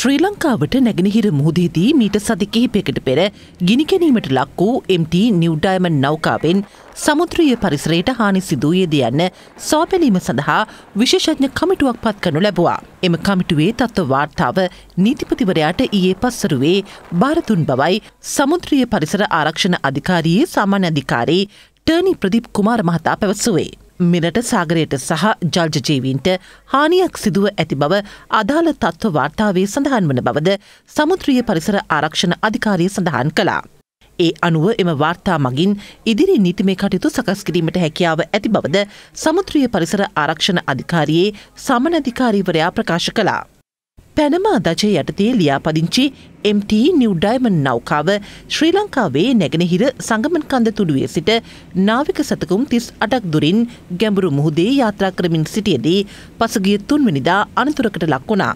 ශ්‍රී ලංකාවට නැගෙනහිර මුහදේදී මීට සති කිහිපයකට පෙර ගිනිකැනීමට ලක් වූ MT නිව්ඩයිමන් නෞකාවෙන් සමුද්‍රීය පරිසරයට හානි සිදුවයේද යන්න සෝපැලීම සඳහා විශේෂඥ කමිටුවක් පත් කනු ලැබවා. එම කමිටුවේ තත්ව වාර්තාව නීතිපතිවරයාට ඊයේ පස්සරුවේ භාරතුන් බවයි සමුද්‍රීය පරිසර ආරක්ෂණ අධිකාරයේ සාමාන්‍ය අධිකාරී ටර්නි ප්‍රදිප් කුමාර මහතා පැවසුවේ. මෙරට සාගරයට සහ ජල්ජජීවීන්ට හානියක් සිදුව ඇති බව අදාළ තත්ත්ව වාර්තාවේ සඳහන් වන බවද සමුත්‍රිය පරිසර ආරක්ෂණ අධිකාරය සඳහන් කළා. ඒ අනුව එම වාර්තා මගින් ඉදිරි නීතිමේ කටයුතු සකස් කිරීමට හැකියාව ඇති බවද සමුත්‍රිය පරිසර ආරක්ෂණ අධිකාරයේ සමනධිකාරීවරයා ප්‍රකාශ කලා. පැනමා දච යටතේ ලියාපදිංචි MT නිව් ඩයිමන් නෞකාව ශ්‍රී ලංකාවේ නැගෙනහිර සංගමන් කන්ද තුඩුවේ සිට නාවික සතකුම් තිස් අටක් දුරින් ගැඹුරු මුහුදේ යාත්‍රා කරමින් සිටියදී පසුගිය තුන්වනිදා අනතුරකට ලක් වුණා.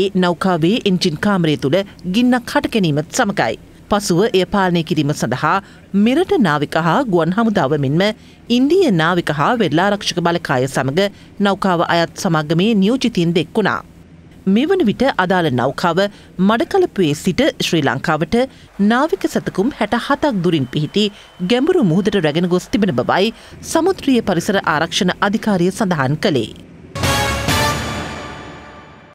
ඒ නෞකාවේ එන්ජින් කාමරය තුළ ගින්නක් හට ගැනීමත් සමකයි. පසුව එය පාලනය කිරීම සඳහා මෙරට නාවික හා ගුවන් හමුදාව මෙන්ම ඉන්දිය නාවික හා වෙල්ලාරක්ෂක බලකාය සමඟ නෞකාව අයත් සමගමේ නියෝජිතීන් දෙක් වුණා. මේ වන විට අදාළ නෞකාව මඩකලපුවේ සිට ශ්‍රී ලංකාවට නාවික සතකුම් හැට හතක් දුරින් පිහිටි ගැඹුරු මුහදට රැගෙන ගොස් තිබෙන බවයි සමුත්‍රිය පරිසර ආරක්ෂණ අධිකාරය සඳහන් කළේ.